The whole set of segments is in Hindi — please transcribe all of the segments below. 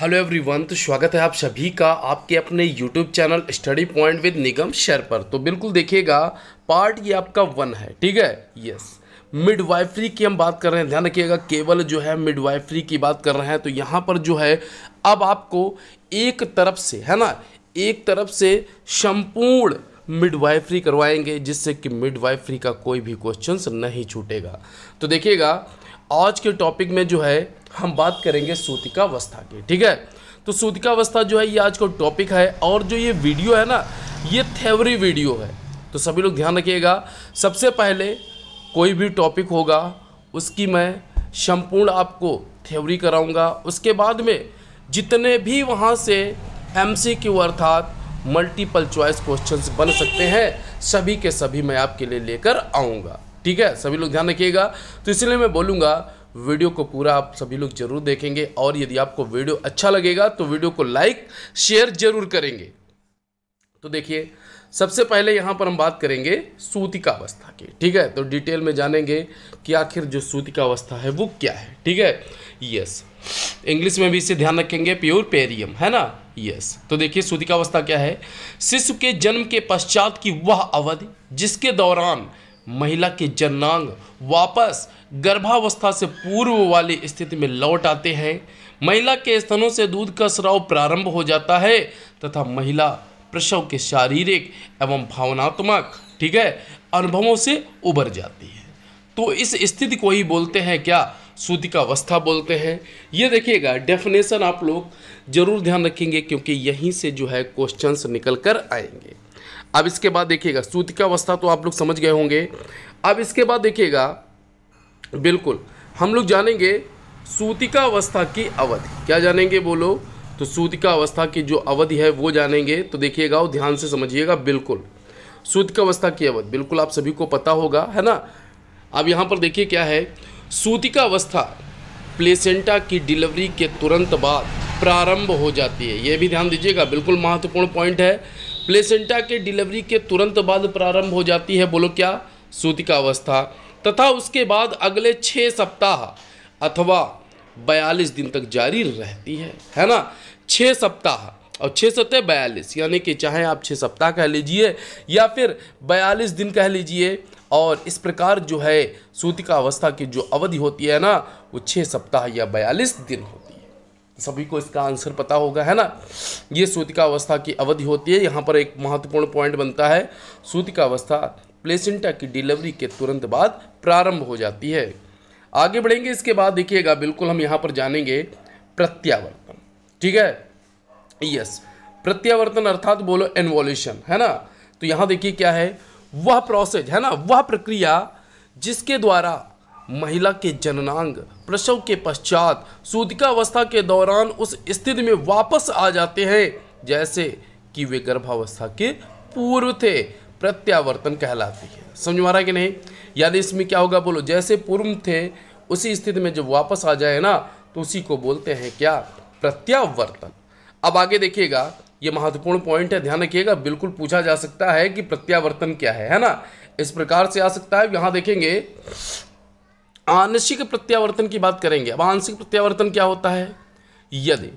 हेलो एवरीवन तो स्वागत है आप सभी का आपके अपने YouTube channel study point with Nigam share पर तो बिल्कुल देखिएगा पार्ट ये आपका वन है ठीक है यस मिडवाइफरी की हम बात कर रहे हैं ध्यान रखिएगा केवल जो है मिडवाइफरी की बात कर रहे हैं तो यहाँ पर जो है अब आपको एक तरफ से है ना एक तरफ से संपूर्ण मिडवाइफरी करवाएंगे जिससे कि मिडवाइफरी का कोई भी क्वेश्चन नहीं छूटेगा तो देखिएगा आज के टॉपिक में जो है हम बात करेंगे सूतिकावस्था की ठीक है तो सूतिकावस्था जो है ये आज का टॉपिक है और जो ये वीडियो है ना ये थेवरी वीडियो है तो सभी लोग ध्यान रखिएगा सबसे पहले कोई भी टॉपिक होगा उसकी मैं संपूर्ण आपको थ्योरी कराऊंगा उसके बाद में जितने भी वहाँ से एम सी क्यू अर्थात मल्टीपल चॉइस क्वेश्चंस बन सकते हैं सभी के सभी मैं आपके लिए लेकर आऊँगा ठीक है सभी लोग ध्यान रखिएगा तो इसलिए मैं बोलूँगा वीडियो को पूरा आप सभी लोग जरूर देखेंगे और यदि आपको वीडियो अच्छा लगेगा तो वीडियो को लाइक शेयर जरूर करेंगे तो देखिए सबसे पहले यहाँ पर हम बात करेंगे सूतिका अवस्था की ठीक है तो डिटेल में जानेंगे कि आखिर जो सूतिका अवस्था है वो क्या है ठीक है यस इंग्लिश में भी इसे ध्यान रखेंगे प्योर पेरियम है ना यस तो देखिए अवस्था क्या है शिशु के जन्म के पश्चात की वह अवधि जिसके दौरान महिला के जननांग वापस गर्भावस्था से पूर्व वाली स्थिति में लौट आते हैं महिला के स्तनों से दूध का स्राव प्रारंभ हो जाता है तथा महिला प्रसव के शारीरिक एवं भावनात्मक ठीक है अनुभवों से उबर जाती है तो इस स्थिति को ही बोलते हैं क्या अवस्था बोलते हैं ये देखिएगा डेफिनेशन आप लोग ज़रूर ध्यान रखेंगे क्योंकि यहीं से जो है क्वेश्चंस निकल कर आएंगे अब इसके बाद देखिएगा सूतिकावस्था तो आप लोग समझ गए होंगे अब इसके बाद देखिएगा बिल्कुल हम लोग जानेंगे सूतिकावस्था की अवधि क्या जानेंगे बोलो तो सूतिका अवस्था की जो अवधि है वो जानेंगे तो देखिएगा और ध्यान से समझिएगा बिल्कुल सूतिका अवस्था की अवधि बिल्कुल आप सभी को पता होगा है ना अब यहाँ पर देखिए क्या है सूतिका अवस्था प्लेसेंटा की डिलीवरी के तुरंत बाद प्रारंभ हो जाती है यह भी ध्यान दीजिएगा बिल्कुल महत्वपूर्ण पॉइंट है प्लेसेंटा के डिलीवरी के तुरंत बाद प्रारंभ हो जाती है बोलो क्या सूतिका अवस्था तथा उसके बाद अगले छः सप्ताह अथवा बयालीस दिन तक जारी रहती है है ना छः सप्ताह और छः सत्य बयालीस यानी कि चाहे आप छः सप्ताह कह लीजिए या फिर बयालीस दिन कह लीजिए और इस प्रकार जो है सूतिका अवस्था की जो अवधि होती है ना वो छः सप्ताह या बयालीस दिन होती है सभी को इसका आंसर पता होगा है ना ये सूतिका अवस्था की अवधि होती है यहाँ पर एक महत्वपूर्ण पॉइंट बनता है सूतिका अवस्था प्लेसेंटा की डिलीवरी के तुरंत बाद प्रारंभ हो जाती है आगे बढ़ेंगे इसके बाद देखिएगा बिल्कुल हम यहाँ पर जानेंगे प्रत्यावर्तन ठीक है यस प्रत्यावर्तन अर्थात बोलो एनवोल्यूशन है ना तो यहाँ देखिए क्या है वह प्रोसेस है ना वह प्रक्रिया जिसके द्वारा महिला के जननांग प्रसव के पश्चात सूदिकावस्था के दौरान उस स्थिति में वापस आ जाते हैं जैसे कि वे गर्भावस्था के पूर्व थे प्रत्यावर्तन कहलाती है समझ मारा कि नहीं यानी इसमें क्या होगा बोलो जैसे पूर्व थे उसी स्थिति में जब वापस आ जाए ना तो उसी को बोलते हैं क्या प्रत्यावर्तन अब आगे देखिएगा यह महत्वपूर्ण पॉइंट है ध्यान रखिएगा बिल्कुल पूछा जा सकता है कि प्रत्यावर्तन क्या है है ना इस प्रकार से आ सकता है यहां देखेंगे आंशिक प्रत्यावर्तन की बात करेंगे अब आंशिक प्रत्यावर्तन क्या होता है यदि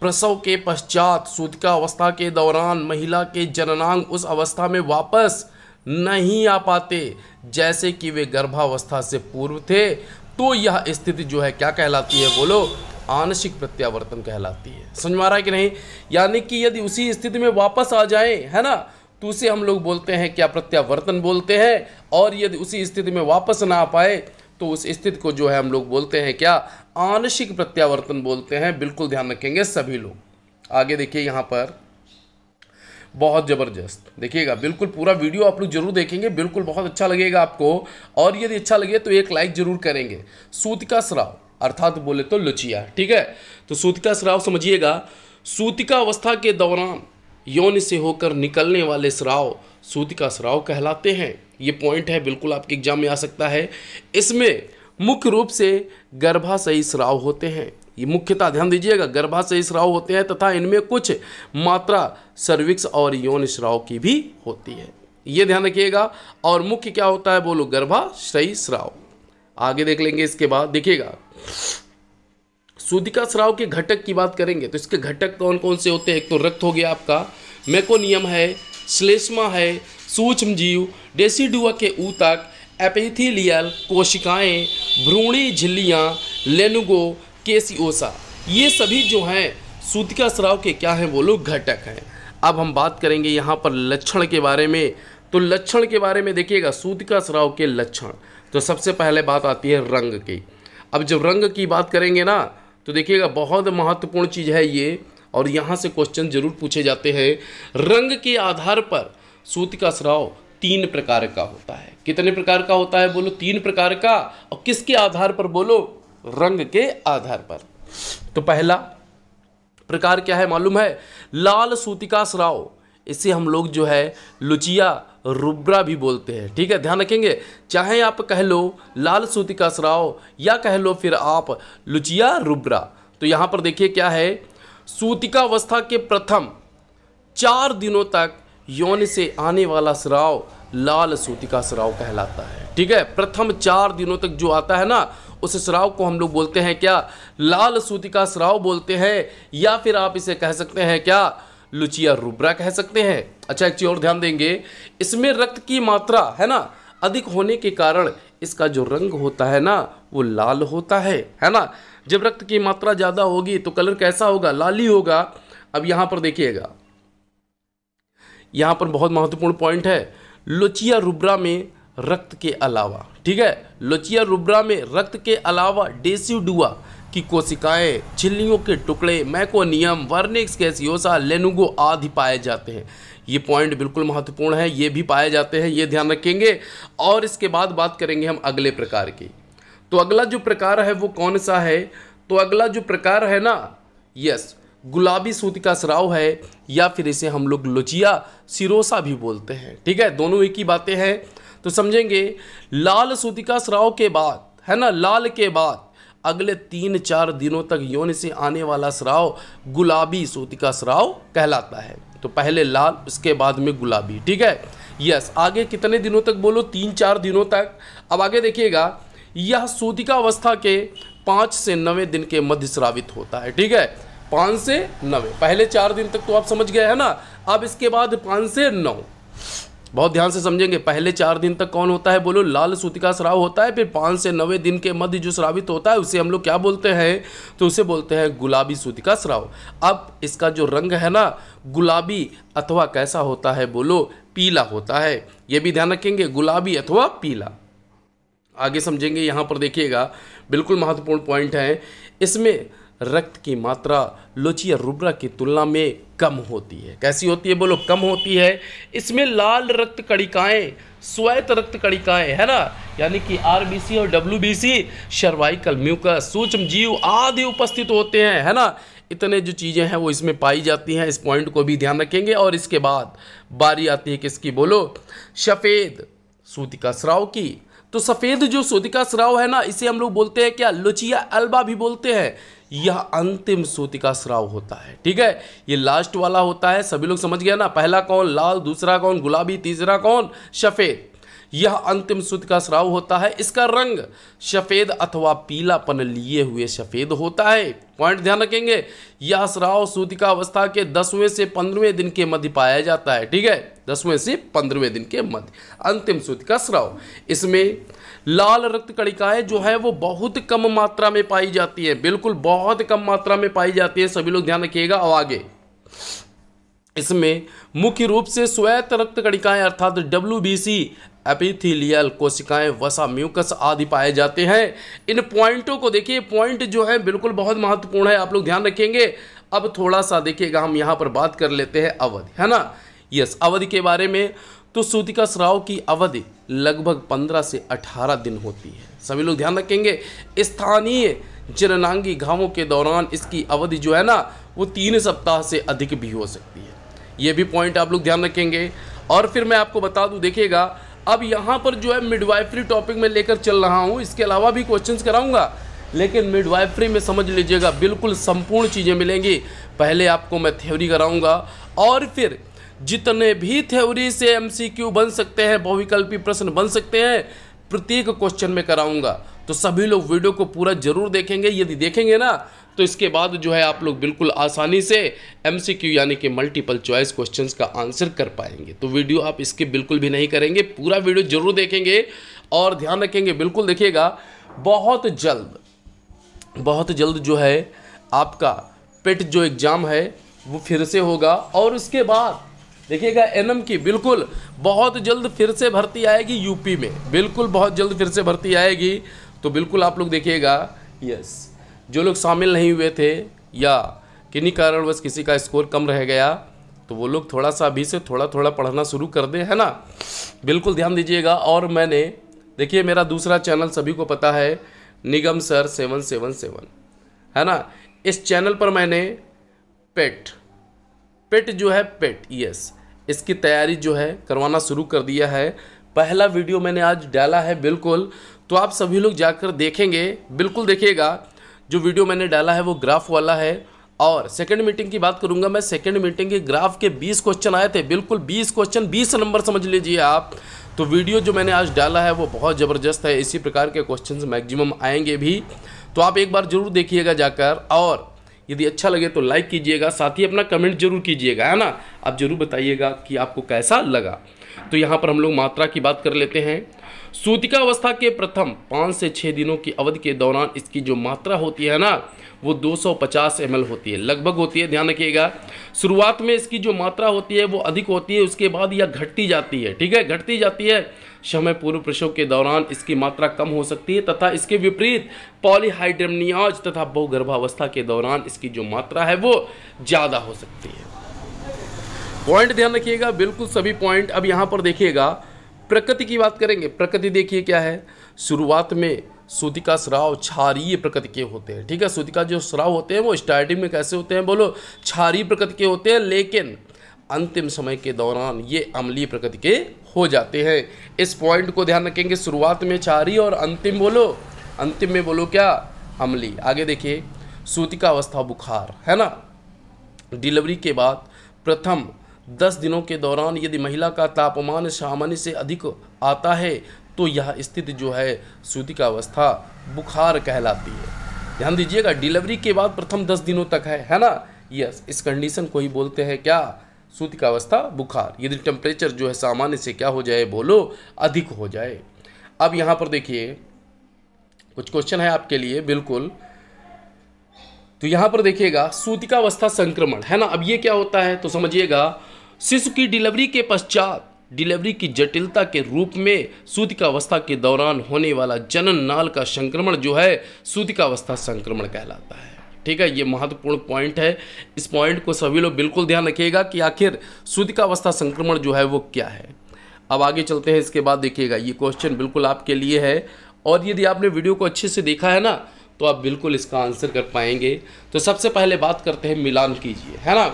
प्रसव के पश्चात सूतिका अवस्था के दौरान महिला के जननांग उस अवस्था में वापस नहीं आ पाते जैसे कि वे गर्भावस्था से पूर्व थे तो यह स्थिति जो है क्या कहलाती है बोलो आंशिक प्रत्यावर्तन कहलाती है समझ में आ रहा है कि नहीं यानी कि यदि उसी स्थिति में वापस आ जाए है ना तो उसे हम लोग बोलते हैं क्या प्रत्यावर्तन बोलते हैं और यदि उसी स्थिति में वापस ना आ पाए तो उस स्थिति को जो है हम लोग बोलते हैं क्या आंशिक प्रत्यावर्तन बोलते हैं बिल्कुल ध्यान रखेंगे सभी लोग आगे देखिए यहाँ पर बहुत ज़बरदस्त देखिएगा बिल्कुल पूरा वीडियो आप लोग जरूर देखेंगे बिल्कुल बहुत अच्छा लगेगा आपको और यदि अच्छा लगे तो एक लाइक जरूर करेंगे सूत का स्राव अर्थात बोले तो लुचिया ठीक है तो सूत का स्राव समझिएगा सूतिका अवस्था के दौरान यौन से होकर निकलने वाले स्राव सूतिका स्राव कहलाते हैं ये पॉइंट है बिल्कुल आपके एग्जाम में आ सकता है इसमें मुख्य रूप से गर्भाशयी स्राव होते हैं ये मुख्यतः ध्यान दीजिएगा गर्भाशय स्राव होते हैं तथा इनमें कुछ मात्रा सर्विक्स और यौन स्राव की भी होती है ये ध्यान रखिएगा और मुख्य क्या होता है बोलो गर्भाशयी स्राव आगे देख लेंगे इसके बाद देखिएगा सूदिका स्राव के घटक की बात करेंगे तो इसके घटक कौन कौन से होते हैं एक तो रक्त हो गया आपका मेकोनियम है श्लेष्मा है सूक्ष्म जीव डेसीडुआ के ऊतक एपिथिलियल कोशिकाएं भ्रूणी झिल्लियाँ लेनुगो के सी ओसा ये सभी जो हैं सूतिका स्राव के क्या हैं वो लोग घटक हैं अब हम बात करेंगे यहाँ पर लक्षण के बारे में तो लक्षण के बारे में देखिएगा सूतिका स्राव के लक्षण तो सबसे पहले बात आती है रंग की अब जब रंग की बात करेंगे ना तो देखिएगा बहुत महत्वपूर्ण चीज़ है ये और यहाँ से क्वेश्चन जरूर पूछे जाते हैं रंग के आधार पर सूत का स्राव तीन प्रकार का होता है कितने प्रकार का होता है बोलो तीन प्रकार का और किसके आधार पर बोलो रंग के आधार पर तो पहला प्रकार क्या है मालूम है लाल सूतिका स्राव इसे हम लोग जो है लुचिया रुब्रा भी बोलते हैं ठीक है ध्यान रखेंगे चाहे आप कह लो लाल सूतिका स्राव या कह लो फिर आप लुचिया रुब्रा तो यहां पर देखिए क्या है सूतिकावस्था के प्रथम चार दिनों तक यौन से आने वाला स्राव लाल सूतिका स्राव कहलाता है ठीक है प्रथम चार दिनों तक जो आता है ना उस स्राव को हम लोग बोलते हैं क्या लाल सूती का स्राव बोलते हैं या फिर आप इसे कह सकते हैं क्या लुचिया रुब्रा कह सकते हैं अच्छा एक चीज़ और ध्यान देंगे इसमें रक्त की मात्रा है ना अधिक होने के कारण इसका जो रंग होता है ना वो लाल होता है है ना जब रक्त की मात्रा ज़्यादा होगी तो कलर कैसा होगा लाल ही होगा अब यहां पर देखिएगा यहां पर बहुत महत्वपूर्ण पॉइंट है लुचिया रुब्रा में रक्त के अलावा ठीक है लोचिया रुब्रा में रक्त के अलावा डेसिडुआ की कोशिकाएं झिल्लियों के टुकड़े मैकोनियम वर्निक्स कैसियोसा लेनुगो आदि पाए जाते हैं ये पॉइंट बिल्कुल महत्वपूर्ण है ये भी पाए जाते हैं ये ध्यान रखेंगे और इसके बाद बात करेंगे हम अगले प्रकार की तो अगला जो प्रकार है वो कौन सा है तो अगला जो प्रकार है ना यस गुलाबी सूत का स्राव है या फिर इसे हम लोग लुचिया सिरोसा भी बोलते हैं ठीक है दोनों एक ही बातें हैं तो समझेंगे लाल सूतिका स्राव के बाद है ना लाल के बाद अगले तीन चार दिनों तक यौन से आने वाला स्राव गुलाबी सूतिका स्राव कहलाता है तो पहले लाल उसके बाद में गुलाबी ठीक है यस आगे कितने दिनों तक बोलो तीन चार दिनों तक अब आगे देखिएगा यह सूतिका अवस्था के पाँच से नवे दिन के मध्य स्रावित होता है ठीक है पाँच से नवे पहले चार दिन तक तो आप समझ गए हैं ना अब इसके बाद पाँच से नौ बहुत ध्यान से समझेंगे पहले चार दिन तक कौन होता है बोलो लाल सूतिका श्राव होता है फिर पाँच से नवे दिन के मध्य जो श्रावित होता है उसे हम लोग क्या बोलते हैं तो उसे बोलते हैं गुलाबी सूतिका श्राव अब इसका जो रंग है ना गुलाबी अथवा कैसा होता है बोलो पीला होता है ये भी ध्यान रखेंगे गुलाबी अथवा पीला आगे समझेंगे यहाँ पर देखिएगा बिल्कुल महत्वपूर्ण पॉइंट है इसमें रक्त की मात्रा लोचिया रुब्रा की तुलना में कम होती है कैसी होती है बोलो कम होती है इसमें लाल रक्त कणिकाएं श्वेत रक्त कणिकाएं है ना यानी कि आरबीसी और डब्ल्यूबीसी सर्वाइकल म्यूकस सूक्ष्म जीव आदि उपस्थित होते हैं है ना इतने जो चीज़ें हैं वो इसमें पाई जाती हैं इस पॉइंट को भी ध्यान रखेंगे और इसके बाद बारी आती है किसकी बोलो सफ़ेद सूतिका स्राव की तो सफ़ेद जो सूतिका स्राव है ना इसे हम लोग बोलते हैं क्या लुचिया अल्बा भी बोलते हैं यह अंतिम सूति का स्राव होता है ठीक है ये लास्ट वाला होता है सभी लोग समझ गया ना पहला कौन लाल दूसरा कौन गुलाबी तीसरा कौन सफ़ेद यह अंतिम सूत का स्राव होता है इसका रंग सफ़ेद अथवा पीलापन लिए हुए सफ़ेद होता है पॉइंट ध्यान रखेंगे यह स्राव सूतिका अवस्था के दसवें से पंद्रहवें दिन के मध्य पाया जाता है ठीक है दसवें से पंद्रहवें दिन के मध्य अंतिम सूत का स्राव इसमें लाल रक्त कणिकाएं जो है वो बहुत कम मात्रा में पाई जाती है बिल्कुल बहुत कम मात्रा में पाई जाती है सभी लोग ध्यान रखिएगा और आगे इसमें मुख्य रूप से श्वेत रक्त कणिकाएं अर्थात डब्ल्यू बी सी कोशिकाएं वसा म्यूकस आदि पाए जाते हैं इन पॉइंटों को देखिए पॉइंट जो है बिल्कुल बहुत महत्वपूर्ण है आप लोग ध्यान रखेंगे अब थोड़ा सा देखिएगा हम यहां पर बात कर लेते हैं अवधि है ना यस अवधि के बारे में तो सूतिका स्राव की अवधि लगभग 15 से 18 दिन होती है सभी लोग ध्यान रखेंगे स्थानीय जननांगी घावों के दौरान इसकी अवधि जो है ना वो तीन सप्ताह से अधिक भी हो सकती है ये भी पॉइंट आप लोग ध्यान रखेंगे और फिर मैं आपको बता दूँ देखिएगा अब यहाँ पर जो है मिडवाइफ्री टॉपिक में लेकर चल रहा हूँ इसके अलावा भी क्वेश्चंस कराऊंगा लेकिन मिडवाइफ्री में समझ लीजिएगा बिल्कुल संपूर्ण चीज़ें मिलेंगी पहले आपको मैं थ्योरी कराऊंगा और फिर जितने भी थ्योरी से एमसीक्यू बन सकते हैं बहुविकल्पी प्रश्न बन सकते हैं प्रत्येक क्वेश्चन में कराऊंगा तो सभी लोग वीडियो को पूरा जरूर देखेंगे यदि देखेंगे ना तो इसके बाद जो है आप लोग बिल्कुल आसानी से एम यानी कि मल्टीपल चॉइस क्वेश्चंस का आंसर कर पाएंगे तो वीडियो आप इसके बिल्कुल भी नहीं करेंगे पूरा वीडियो जरूर देखेंगे और ध्यान रखेंगे बिल्कुल देखिएगा बहुत जल्द बहुत जल्द जो है आपका पेट e जो एग्ज़ाम है वो फिर से होगा और उसके बाद देखिएगा एनएम की बिल्कुल बहुत जल्द फिर से भर्ती आएगी यूपी में बिल्कुल बहुत जल्द फिर से भर्ती आएगी तो बिल्कुल आप लोग देखिएगा यस जो लोग शामिल नहीं हुए थे या किन्हीं कारणवश किसी का स्कोर कम रह गया तो वो लोग थोड़ा सा अभी से थोड़ा थोड़ा पढ़ना शुरू कर दे है ना बिल्कुल ध्यान दीजिएगा और मैंने देखिए मेरा दूसरा चैनल सभी को पता है Nigam sir seven seven seven है ना इस चैनल पर मैंने पेट पेट जो है पेट यस इसकी तैयारी जो है करवाना शुरू कर दिया है पहला वीडियो मैंने आज डाला है बिल्कुल तो आप सभी लोग जाकर देखेंगे बिल्कुल देखिएगा जो वीडियो मैंने डाला है वो ग्राफ वाला है और सेकंड मीटिंग की बात करूंगा मैं सेकंड मीटिंग के ग्राफ के 20 क्वेश्चन आए थे बिल्कुल 20 क्वेश्चन 20 नंबर समझ लीजिए आप तो वीडियो जो मैंने आज डाला है वो बहुत ज़बरदस्त है इसी प्रकार के क्वेश्चन मैक्सिमम आएंगे भी तो आप एक बार ज़रूर देखिएगा जाकर और यदि अच्छा लगे तो लाइक कीजिएगा साथ ही अपना कमेंट जरूर कीजिएगा है ना आप जरूर बताइएगा कि आपको कैसा लगा तो यहाँ पर हम लोग मात्रा की बात कर लेते हैं सूतिका अवस्था के प्रथम पाँच से छः दिनों की अवधि के दौरान इसकी जो मात्रा होती है ना वो 250 एल होती है लगभग होती है ध्यान रखिएगा शुरुआत में इसकी जो मात्रा होती है वो अधिक होती है उसके बाद यह घटती जाती है ठीक है घटती जाती है समय पूर्व प्रसव के दौरान इसकी मात्रा कम हो सकती है तथा इसके विपरीत पॉलीहाइड्रमनियाज तथा बहुगर्भावस्था के दौरान इसकी जो मात्रा है वो ज़्यादा हो सकती है पॉइंट ध्यान रखिएगा बिल्कुल सभी पॉइंट अब यहाँ पर देखिएगा प्रकृति की बात करेंगे प्रकृति देखिए क्या है शुरुआत में सूतिका स्राव क्षारीय प्रकृति के होते हैं ठीक है सूतिका जो स्राव होते हैं वो स्टार्टिंग में कैसे होते हैं बोलो क्षारीय प्रकृति के होते हैं लेकिन अंतिम समय के दौरान ये अमली प्रकृति के हो जाते हैं इस पॉइंट को ध्यान रखेंगे शुरुआत में क्षारीय और अंतिम बोलो अंतिम में बोलो क्या अमली आगे देखिए सूतिका अवस्था बुखार है ना डिलीवरी के बाद प्रथम दस दिनों के दौरान यदि महिला का तापमान सामान्य से अधिक आता है तो यह स्थिति जो है का अवस्था बुखार कहलाती है ध्यान दीजिएगा डिलीवरी के बाद प्रथम दस दिनों तक है है ना यस इस कंडीशन को ही बोलते हैं क्या का अवस्था बुखार यदि टेम्परेचर जो है सामान्य से क्या हो जाए बोलो अधिक हो जाए अब यहाँ पर देखिए कुछ क्वेश्चन है आपके लिए बिल्कुल तो यहाँ पर देखिएगा सूतिकावस्था संक्रमण है ना अब ये क्या होता है तो समझिएगा शिशु की डिलीवरी के पश्चात डिलीवरी की जटिलता के रूप में सूतिकावस्था के दौरान होने वाला जनन नाल का संक्रमण जो है सूतिकावस्था संक्रमण कहलाता है ठीक है ये महत्वपूर्ण पॉइंट है इस पॉइंट को सभी लोग बिल्कुल ध्यान रखिएगा कि आखिर सूतिकावस्था संक्रमण जो है वो क्या है अब आगे चलते हैं इसके बाद देखिएगा ये क्वेश्चन बिल्कुल आपके लिए है और यदि आपने वीडियो को अच्छे से देखा है ना तो आप बिल्कुल इसका आंसर कर पाएंगे तो सबसे पहले बात करते हैं मिलान कीजिए है ना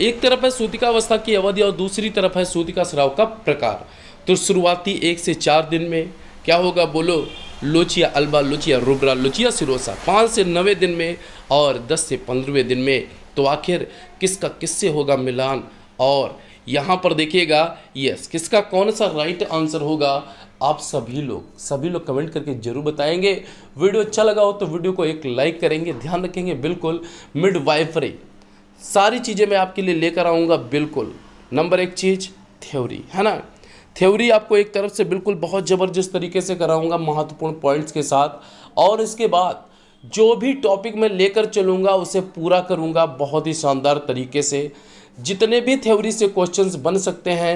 एक तरफ है सूतिकावस्था की अवधि और दूसरी तरफ है सूतिका स्राव का प्रकार तो शुरुआती एक से चार दिन में क्या होगा बोलो lochia alba lochia rubra lochia serosa पाँच से नवे दिन में और दस से पंद्रहवें दिन में तो आखिर किसका किससे होगा मिलान और यहाँ पर देखिएगा यस किसका कौन सा राइट आंसर होगा आप सभी लोग सभी लोग कमेंट करके जरूर बताएंगे वीडियो अच्छा लगा हो तो वीडियो को एक लाइक करेंगे ध्यान रखेंगे बिल्कुल मिड वाइफरी सारी चीज़ें मैं आपके लिए लेकर आऊँगा बिल्कुल नंबर एक चीज़ थ्योरी है ना थ्योरी आपको एक तरफ से बिल्कुल बहुत ज़बरदस्त तरीके से कराऊंगा महत्वपूर्ण पॉइंट्स के साथ और इसके बाद जो भी टॉपिक मैं लेकर चलूँगा उसे पूरा करूँगा बहुत ही शानदार तरीके से जितने भी थ्योरी से क्वेश्चंस बन सकते हैं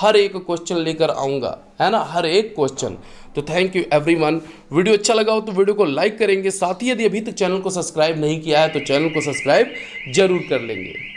हर एक क्वेश्चन लेकर आऊँगा है ना हर एक क्वेश्चन तो थैंक यू एवरीवन वीडियो अच्छा लगा हो तो वीडियो को लाइक करेंगे साथ ही यदि अभी तक चैनल को सब्सक्राइब नहीं किया है तो चैनल को सब्सक्राइब जरूर कर लेंगे